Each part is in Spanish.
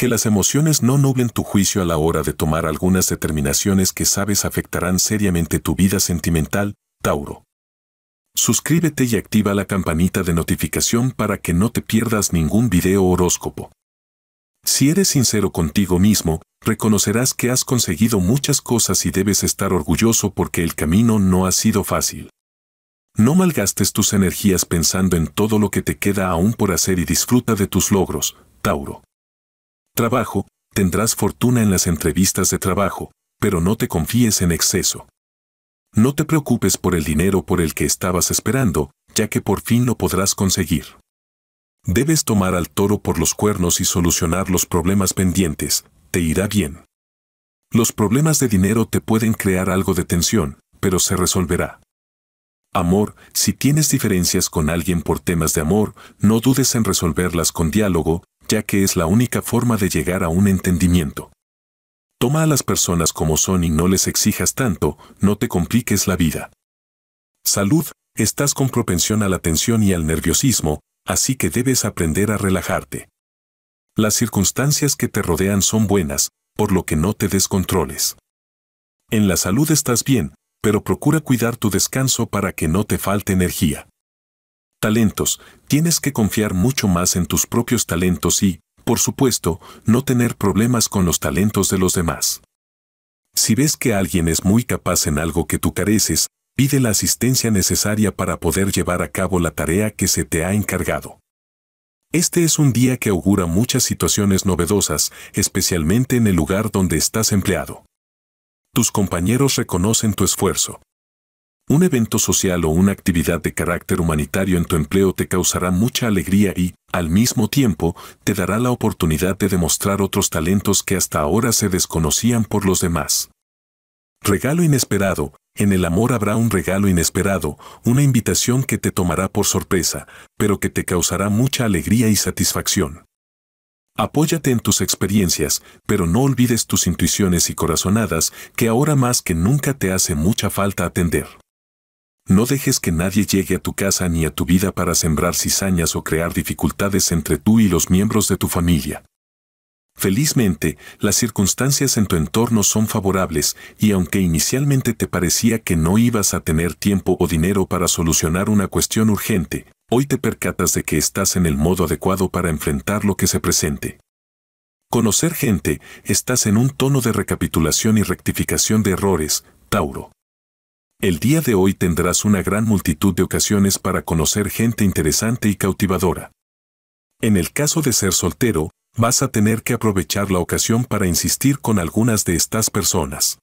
que las emociones no nublen tu juicio a la hora de tomar algunas determinaciones que sabes afectarán seriamente tu vida sentimental, Tauro. Suscríbete y activa la campanita de notificación para que no te pierdas ningún video horóscopo. Si eres sincero contigo mismo, reconocerás que has conseguido muchas cosas y debes estar orgulloso porque el camino no ha sido fácil. No malgastes tus energías pensando en todo lo que te queda aún por hacer y disfruta de tus logros, Tauro. Trabajo, tendrás fortuna en las entrevistas de trabajo, pero no te confíes en exceso. No te preocupes por el dinero por el que estabas esperando, ya que por fin lo podrás conseguir. Debes tomar al toro por los cuernos y solucionar los problemas pendientes, te irá bien. Los problemas de dinero te pueden crear algo de tensión, pero se resolverá. Amor, si tienes diferencias con alguien por temas de amor, no dudes en resolverlas con diálogo, ya que es la única forma de llegar a un entendimiento. Toma a las personas como son y no les exijas tanto, no te compliques la vida. Salud, estás con propensión a la tensión y al nerviosismo, así que debes aprender a relajarte. Las circunstancias que te rodean son buenas, por lo que no te descontroles. En la salud estás bien, pero procura cuidar tu descanso para que no te falte energía. Talentos. Tienes que confiar mucho más en tus propios talentos y, por supuesto, no tener problemas con los talentos de los demás. Si ves que alguien es muy capaz en algo que tú careces, pide la asistencia necesaria para poder llevar a cabo la tarea que se te ha encargado. Este es un día que augura muchas situaciones novedosas, especialmente en el lugar donde estás empleado. Tus compañeros reconocen tu esfuerzo. Un evento social o una actividad de carácter humanitario en tu empleo te causará mucha alegría y, al mismo tiempo, te dará la oportunidad de demostrar otros talentos que hasta ahora se desconocían por los demás. Regalo inesperado. En el amor habrá un regalo inesperado, una invitación que te tomará por sorpresa, pero que te causará mucha alegría y satisfacción. Apóyate en tus experiencias, pero no olvides tus intuiciones y corazonadas que ahora más que nunca te hace mucha falta atender. No dejes que nadie llegue a tu casa ni a tu vida para sembrar cizañas o crear dificultades entre tú y los miembros de tu familia. Felizmente, las circunstancias en tu entorno son favorables y aunque inicialmente te parecía que no ibas a tener tiempo o dinero para solucionar una cuestión urgente, hoy te percatas de que estás en el modo adecuado para enfrentar lo que se presente. Conocer gente, estás en un tono de recapitulación y rectificación de errores, Tauro. El día de hoy tendrás una gran multitud de ocasiones para conocer gente interesante y cautivadora. En el caso de ser soltero, vas a tener que aprovechar la ocasión para insistir con algunas de estas personas.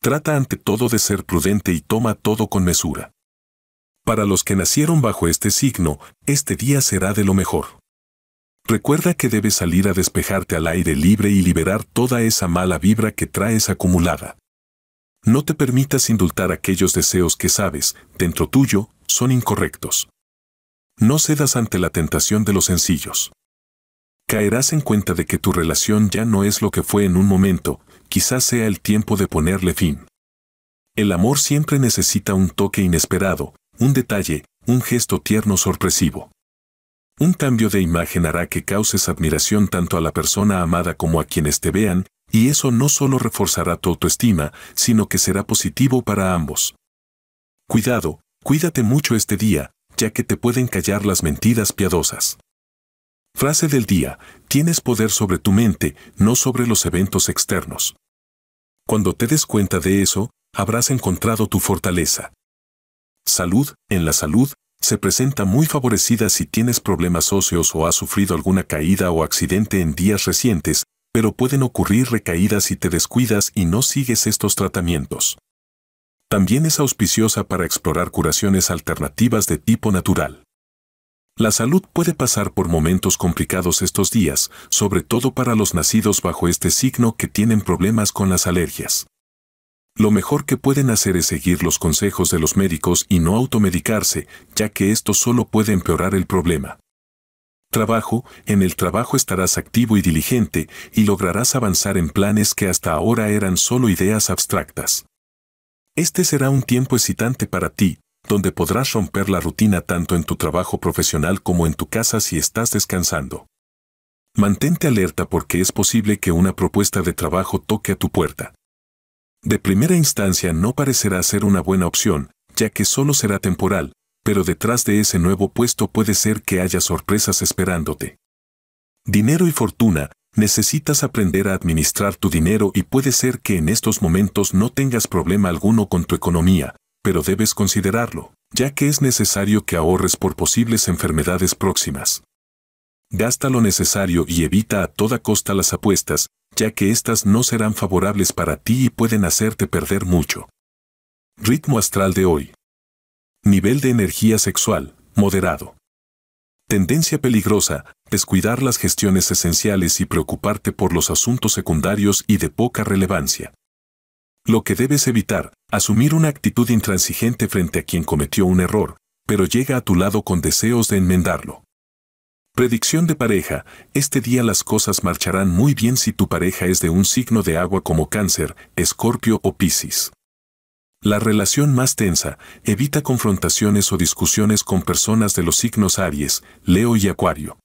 Trata ante todo de ser prudente y toma todo con mesura. Para los que nacieron bajo este signo, este día será de lo mejor. Recuerda que debes salir a despejarte al aire libre y liberar toda esa mala vibra que traes acumulada. No te permitas indultar aquellos deseos que sabes, dentro tuyo, son incorrectos. No cedas ante la tentación de los sencillos. Caerás en cuenta de que tu relación ya no es lo que fue en un momento, quizás sea el tiempo de ponerle fin. El amor siempre necesita un toque inesperado, un detalle, un gesto tierno sorpresivo. Un cambio de imagen hará que causes admiración tanto a la persona amada como a quienes te vean, y eso no solo reforzará tu autoestima, sino que será positivo para ambos. Cuidado, cuídate mucho este día, ya que te pueden callar las mentiras piadosas. Frase del día, tienes poder sobre tu mente, no sobre los eventos externos. Cuando te des cuenta de eso, habrás encontrado tu fortaleza. Salud, en la salud, se presenta muy favorecida si tienes problemas óseos o has sufrido alguna caída o accidente en días recientes, pero pueden ocurrir recaídas si te descuidas y no sigues estos tratamientos. También es auspiciosa para explorar curaciones alternativas de tipo natural. La salud puede pasar por momentos complicados estos días, sobre todo para los nacidos bajo este signo que tienen problemas con las alergias. Lo mejor que pueden hacer es seguir los consejos de los médicos y no automedicarse, ya que esto solo puede empeorar el problema. Trabajo, en el trabajo estarás activo y diligente, y lograrás avanzar en planes que hasta ahora eran solo ideas abstractas. Este será un tiempo excitante para ti, donde podrás romper la rutina tanto en tu trabajo profesional como en tu casa si estás descansando. Mantente alerta porque es posible que una propuesta de trabajo toque a tu puerta. De primera instancia no parecerá ser una buena opción, ya que solo será temporal, pero detrás de ese nuevo puesto puede ser que haya sorpresas esperándote. Dinero y fortuna, necesitas aprender a administrar tu dinero y puede ser que en estos momentos no tengas problema alguno con tu economía, pero debes considerarlo, ya que es necesario que ahorres por posibles enfermedades próximas. Gasta lo necesario y evita a toda costa las apuestas, ya que éstas no serán favorables para ti y pueden hacerte perder mucho. Ritmo astral de hoy. Nivel de energía sexual, moderado. Tendencia peligrosa, descuidar las gestiones esenciales y preocuparte por los asuntos secundarios y de poca relevancia. Lo que debes evitar, asumir una actitud intransigente frente a quien cometió un error, pero llega a tu lado con deseos de enmendarlo. Predicción de pareja, este día las cosas marcharán muy bien si tu pareja es de un signo de agua como cáncer, escorpio o piscis. La relación más tensa evita confrontaciones o discusiones con personas de los signos Aries, Leo y Acuario.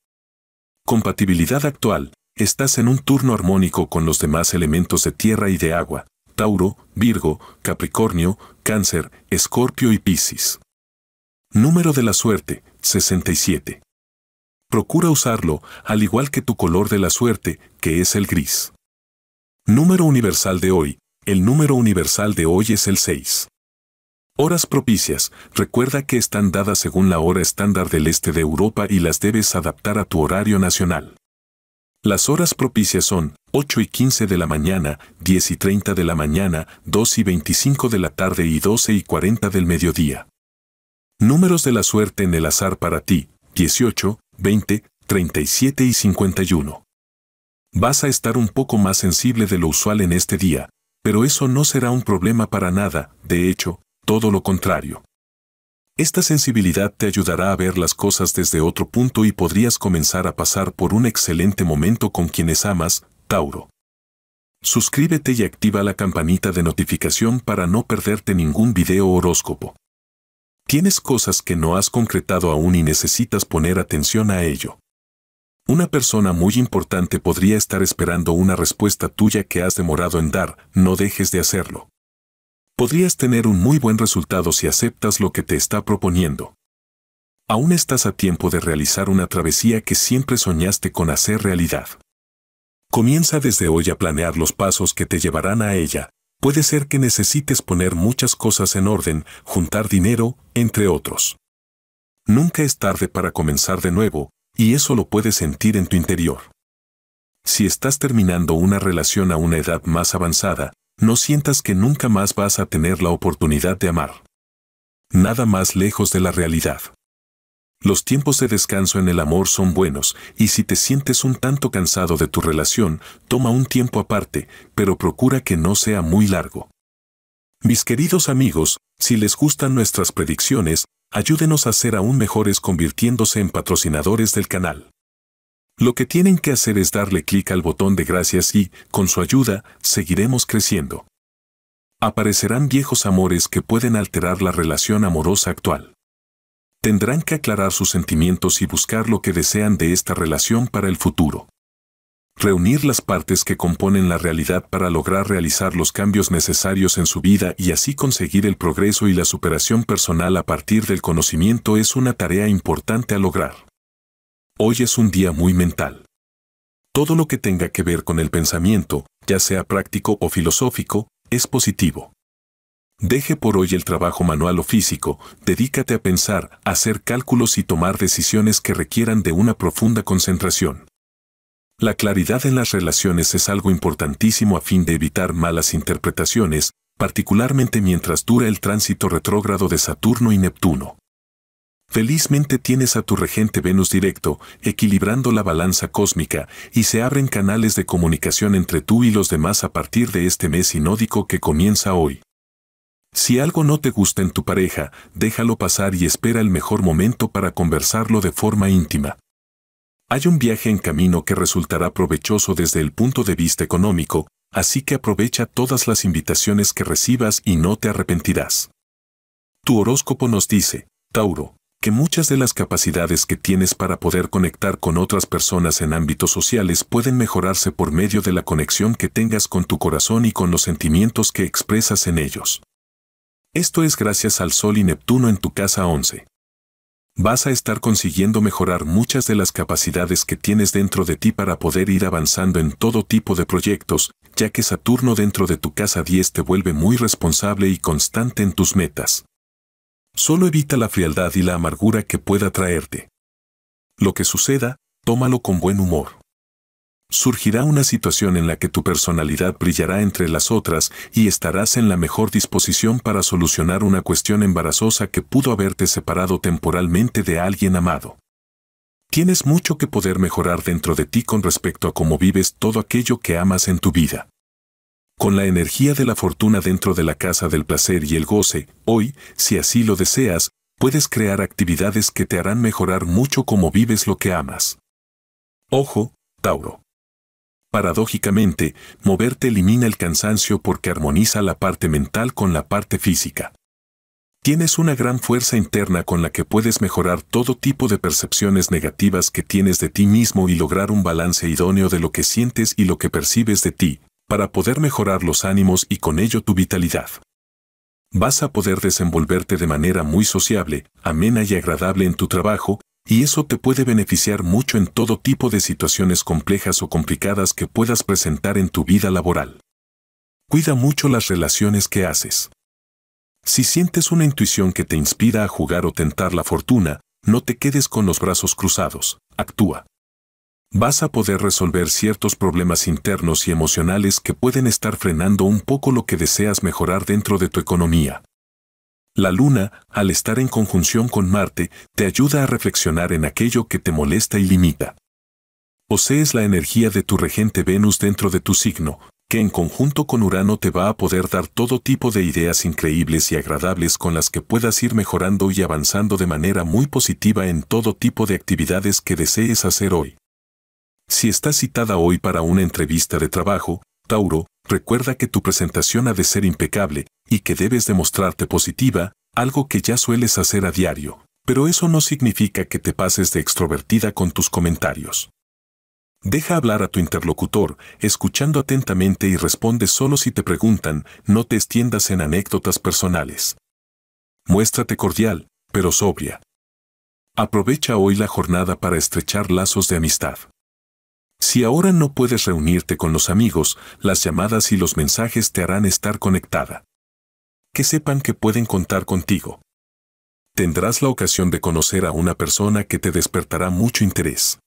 Compatibilidad actual. Estás en un turno armónico con los demás elementos de tierra y de agua, Tauro, Virgo, Capricornio, Cáncer, Escorpio y Piscis. Número de la suerte, 67. Procura usarlo, al igual que tu color de la suerte, que es el gris. Número universal de hoy, el número universal de hoy es el 6. Horas propicias, recuerda que están dadas según la hora estándar del este de Europa y las debes adaptar a tu horario nacional. Las horas propicias son 8 y 15 de la mañana, 10 y 30 de la mañana, 2 y 25 de la tarde y 12 y 40 del mediodía. Números de la suerte en el azar para ti, 18, 20, 37 y 51. Vas a estar un poco más sensible de lo usual en este día, pero eso no será un problema para nada, de hecho, todo lo contrario. Esta sensibilidad te ayudará a ver las cosas desde otro punto y podrías comenzar a pasar por un excelente momento con quienes amas, Tauro. Suscríbete y activa la campanita de notificación para no perderte ningún video horóscopo. Tienes cosas que no has concretado aún y necesitas poner atención a ello. Una persona muy importante podría estar esperando una respuesta tuya que has demorado en dar, no dejes de hacerlo. Podrías tener un muy buen resultado si aceptas lo que te está proponiendo. Aún estás a tiempo de realizar una travesía que siempre soñaste con hacer realidad. Comienza desde hoy a planear los pasos que te llevarán a ella. Puede ser que necesites poner muchas cosas en orden, juntar dinero, entre otros. Nunca es tarde para comenzar de nuevo, y eso lo puedes sentir en tu interior. Si estás terminando una relación a una edad más avanzada, no sientas que nunca más vas a tener la oportunidad de amar. Nada más lejos de la realidad. Los tiempos de descanso en el amor son buenos, y si te sientes un tanto cansado de tu relación, toma un tiempo aparte, pero procura que no sea muy largo. Mis queridos amigos, si les gustan nuestras predicciones, Ayúdenos a ser aún mejores convirtiéndose en patrocinadores del canal. Lo que tienen que hacer es darle clic al botón de gracias y, con su ayuda, seguiremos creciendo. Aparecerán viejos amores que pueden alterar la relación amorosa actual. Tendrán que aclarar sus sentimientos y buscar lo que desean de esta relación para el futuro reunir las partes que componen la realidad para lograr realizar los cambios necesarios en su vida y así conseguir el progreso y la superación personal a partir del conocimiento es una tarea importante a lograr. Hoy es un día muy mental. Todo lo que tenga que ver con el pensamiento, ya sea práctico o filosófico, es positivo. Deje por hoy el trabajo manual o físico, dedícate a pensar, hacer cálculos y tomar decisiones que requieran de una profunda concentración. La claridad en las relaciones es algo importantísimo a fin de evitar malas interpretaciones, particularmente mientras dura el tránsito retrógrado de Saturno y Neptuno. Felizmente tienes a tu regente Venus directo, equilibrando la balanza cósmica, y se abren canales de comunicación entre tú y los demás a partir de este mes sinódico que comienza hoy. Si algo no te gusta en tu pareja, déjalo pasar y espera el mejor momento para conversarlo de forma íntima. Hay un viaje en camino que resultará provechoso desde el punto de vista económico, así que aprovecha todas las invitaciones que recibas y no te arrepentirás. Tu horóscopo nos dice, Tauro, que muchas de las capacidades que tienes para poder conectar con otras personas en ámbitos sociales pueden mejorarse por medio de la conexión que tengas con tu corazón y con los sentimientos que expresas en ellos. Esto es gracias al Sol y Neptuno en tu casa 11 vas a estar consiguiendo mejorar muchas de las capacidades que tienes dentro de ti para poder ir avanzando en todo tipo de proyectos, ya que Saturno dentro de tu casa 10 te vuelve muy responsable y constante en tus metas. Solo evita la frialdad y la amargura que pueda traerte. Lo que suceda, tómalo con buen humor surgirá una situación en la que tu personalidad brillará entre las otras y estarás en la mejor disposición para solucionar una cuestión embarazosa que pudo haberte separado temporalmente de alguien amado. Tienes mucho que poder mejorar dentro de ti con respecto a cómo vives todo aquello que amas en tu vida. Con la energía de la fortuna dentro de la casa del placer y el goce, hoy, si así lo deseas, puedes crear actividades que te harán mejorar mucho cómo vives lo que amas. Ojo, Tauro Paradójicamente, moverte elimina el cansancio porque armoniza la parte mental con la parte física. Tienes una gran fuerza interna con la que puedes mejorar todo tipo de percepciones negativas que tienes de ti mismo y lograr un balance idóneo de lo que sientes y lo que percibes de ti, para poder mejorar los ánimos y con ello tu vitalidad. Vas a poder desenvolverte de manera muy sociable, amena y agradable en tu trabajo, y eso te puede beneficiar mucho en todo tipo de situaciones complejas o complicadas que puedas presentar en tu vida laboral. Cuida mucho las relaciones que haces. Si sientes una intuición que te inspira a jugar o tentar la fortuna, no te quedes con los brazos cruzados, actúa. Vas a poder resolver ciertos problemas internos y emocionales que pueden estar frenando un poco lo que deseas mejorar dentro de tu economía. La luna, al estar en conjunción con Marte, te ayuda a reflexionar en aquello que te molesta y limita. Posees la energía de tu regente Venus dentro de tu signo, que en conjunto con Urano te va a poder dar todo tipo de ideas increíbles y agradables con las que puedas ir mejorando y avanzando de manera muy positiva en todo tipo de actividades que desees hacer hoy. Si estás citada hoy para una entrevista de trabajo, Tauro, recuerda que tu presentación ha de ser impecable, y que debes demostrarte positiva, algo que ya sueles hacer a diario, pero eso no significa que te pases de extrovertida con tus comentarios. Deja hablar a tu interlocutor, escuchando atentamente y responde solo si te preguntan, no te extiendas en anécdotas personales. Muéstrate cordial, pero sobria. Aprovecha hoy la jornada para estrechar lazos de amistad. Si ahora no puedes reunirte con los amigos, las llamadas y los mensajes te harán estar conectada que sepan que pueden contar contigo. Tendrás la ocasión de conocer a una persona que te despertará mucho interés.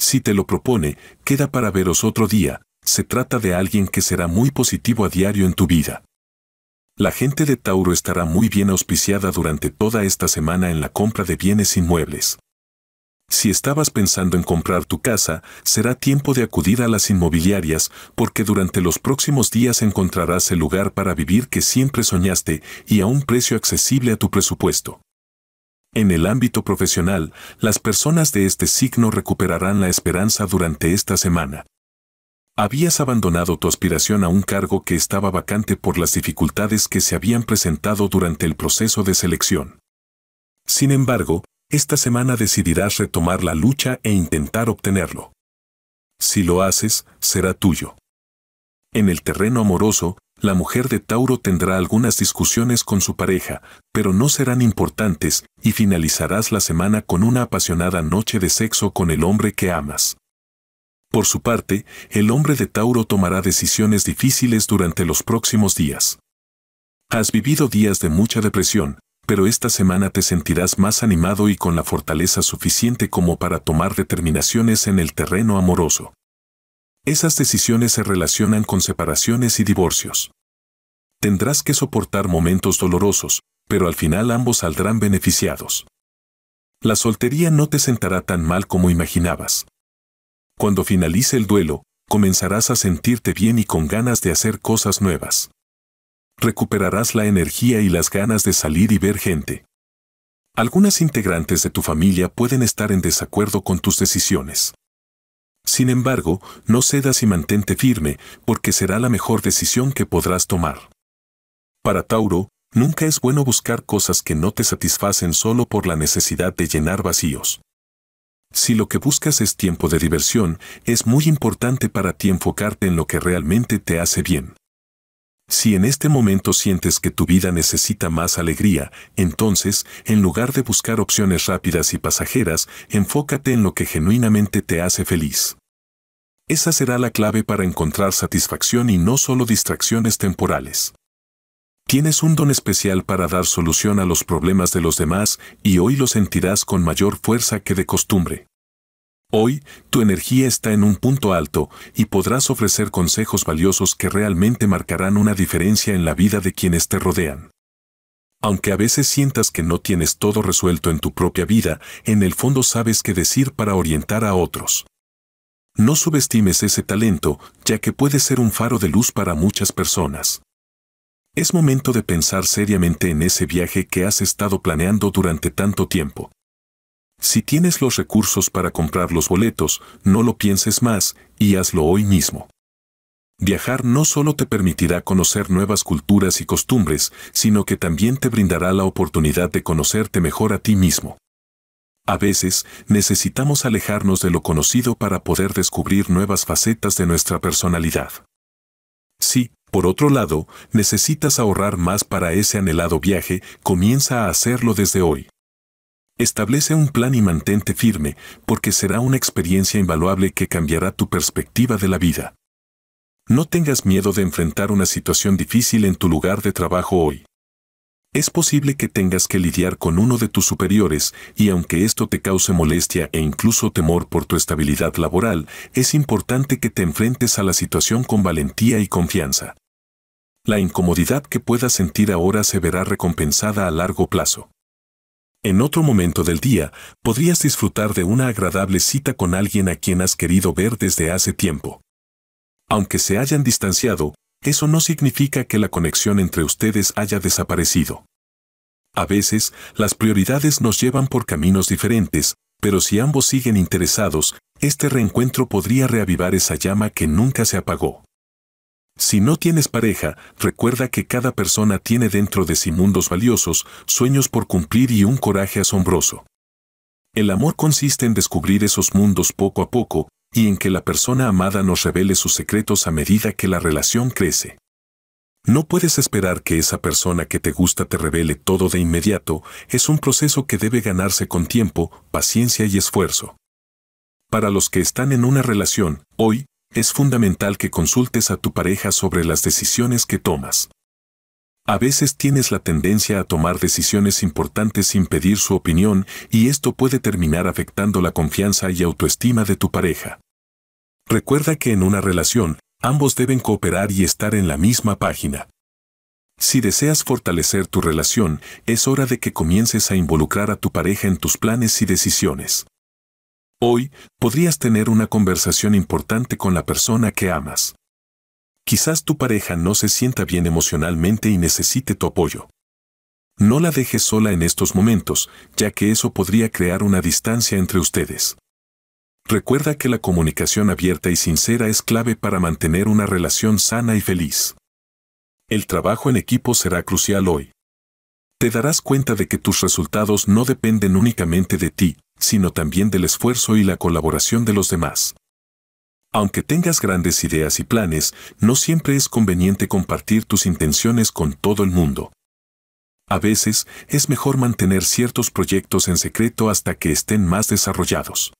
Si te lo propone, queda para veros otro día, se trata de alguien que será muy positivo a diario en tu vida. La gente de Tauro estará muy bien auspiciada durante toda esta semana en la compra de bienes inmuebles. Si estabas pensando en comprar tu casa, será tiempo de acudir a las inmobiliarias porque durante los próximos días encontrarás el lugar para vivir que siempre soñaste y a un precio accesible a tu presupuesto. En el ámbito profesional, las personas de este signo recuperarán la esperanza durante esta semana. Habías abandonado tu aspiración a un cargo que estaba vacante por las dificultades que se habían presentado durante el proceso de selección. Sin embargo, esta semana decidirás retomar la lucha e intentar obtenerlo. Si lo haces, será tuyo. En el terreno amoroso, la mujer de Tauro tendrá algunas discusiones con su pareja, pero no serán importantes y finalizarás la semana con una apasionada noche de sexo con el hombre que amas. Por su parte, el hombre de Tauro tomará decisiones difíciles durante los próximos días. Has vivido días de mucha depresión, pero esta semana te sentirás más animado y con la fortaleza suficiente como para tomar determinaciones en el terreno amoroso. Esas decisiones se relacionan con separaciones y divorcios. Tendrás que soportar momentos dolorosos, pero al final ambos saldrán beneficiados. La soltería no te sentará tan mal como imaginabas. Cuando finalice el duelo, comenzarás a sentirte bien y con ganas de hacer cosas nuevas recuperarás la energía y las ganas de salir y ver gente. Algunas integrantes de tu familia pueden estar en desacuerdo con tus decisiones. Sin embargo, no cedas y mantente firme, porque será la mejor decisión que podrás tomar. Para Tauro, nunca es bueno buscar cosas que no te satisfacen solo por la necesidad de llenar vacíos. Si lo que buscas es tiempo de diversión, es muy importante para ti enfocarte en lo que realmente te hace bien. Si en este momento sientes que tu vida necesita más alegría, entonces, en lugar de buscar opciones rápidas y pasajeras, enfócate en lo que genuinamente te hace feliz. Esa será la clave para encontrar satisfacción y no solo distracciones temporales. Tienes un don especial para dar solución a los problemas de los demás y hoy lo sentirás con mayor fuerza que de costumbre. Hoy, tu energía está en un punto alto y podrás ofrecer consejos valiosos que realmente marcarán una diferencia en la vida de quienes te rodean. Aunque a veces sientas que no tienes todo resuelto en tu propia vida, en el fondo sabes qué decir para orientar a otros. No subestimes ese talento, ya que puede ser un faro de luz para muchas personas. Es momento de pensar seriamente en ese viaje que has estado planeando durante tanto tiempo. Si tienes los recursos para comprar los boletos, no lo pienses más y hazlo hoy mismo. Viajar no solo te permitirá conocer nuevas culturas y costumbres, sino que también te brindará la oportunidad de conocerte mejor a ti mismo. A veces, necesitamos alejarnos de lo conocido para poder descubrir nuevas facetas de nuestra personalidad. Si, por otro lado, necesitas ahorrar más para ese anhelado viaje, comienza a hacerlo desde hoy. Establece un plan y mantente firme, porque será una experiencia invaluable que cambiará tu perspectiva de la vida. No tengas miedo de enfrentar una situación difícil en tu lugar de trabajo hoy. Es posible que tengas que lidiar con uno de tus superiores y aunque esto te cause molestia e incluso temor por tu estabilidad laboral, es importante que te enfrentes a la situación con valentía y confianza. La incomodidad que puedas sentir ahora se verá recompensada a largo plazo. En otro momento del día, podrías disfrutar de una agradable cita con alguien a quien has querido ver desde hace tiempo. Aunque se hayan distanciado, eso no significa que la conexión entre ustedes haya desaparecido. A veces, las prioridades nos llevan por caminos diferentes, pero si ambos siguen interesados, este reencuentro podría reavivar esa llama que nunca se apagó. Si no tienes pareja, recuerda que cada persona tiene dentro de sí mundos valiosos, sueños por cumplir y un coraje asombroso. El amor consiste en descubrir esos mundos poco a poco y en que la persona amada nos revele sus secretos a medida que la relación crece. No puedes esperar que esa persona que te gusta te revele todo de inmediato, es un proceso que debe ganarse con tiempo, paciencia y esfuerzo. Para los que están en una relación, hoy, es fundamental que consultes a tu pareja sobre las decisiones que tomas. A veces tienes la tendencia a tomar decisiones importantes sin pedir su opinión y esto puede terminar afectando la confianza y autoestima de tu pareja. Recuerda que en una relación, ambos deben cooperar y estar en la misma página. Si deseas fortalecer tu relación, es hora de que comiences a involucrar a tu pareja en tus planes y decisiones. Hoy, podrías tener una conversación importante con la persona que amas. Quizás tu pareja no se sienta bien emocionalmente y necesite tu apoyo. No la dejes sola en estos momentos, ya que eso podría crear una distancia entre ustedes. Recuerda que la comunicación abierta y sincera es clave para mantener una relación sana y feliz. El trabajo en equipo será crucial hoy. Te darás cuenta de que tus resultados no dependen únicamente de ti, sino también del esfuerzo y la colaboración de los demás. Aunque tengas grandes ideas y planes, no siempre es conveniente compartir tus intenciones con todo el mundo. A veces, es mejor mantener ciertos proyectos en secreto hasta que estén más desarrollados.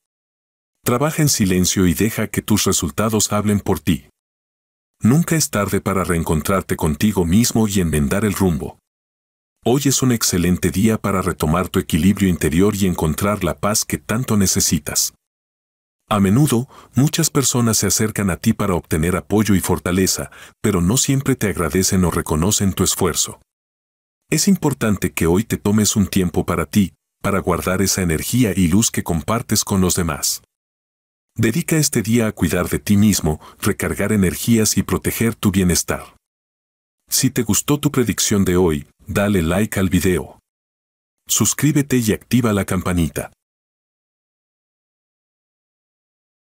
Trabaja en silencio y deja que tus resultados hablen por ti. Nunca es tarde para reencontrarte contigo mismo y enmendar el rumbo. Hoy es un excelente día para retomar tu equilibrio interior y encontrar la paz que tanto necesitas. A menudo, muchas personas se acercan a ti para obtener apoyo y fortaleza, pero no siempre te agradecen o reconocen tu esfuerzo. Es importante que hoy te tomes un tiempo para ti, para guardar esa energía y luz que compartes con los demás. Dedica este día a cuidar de ti mismo, recargar energías y proteger tu bienestar. Si te gustó tu predicción de hoy, Dale like al video. Suscríbete y activa la campanita.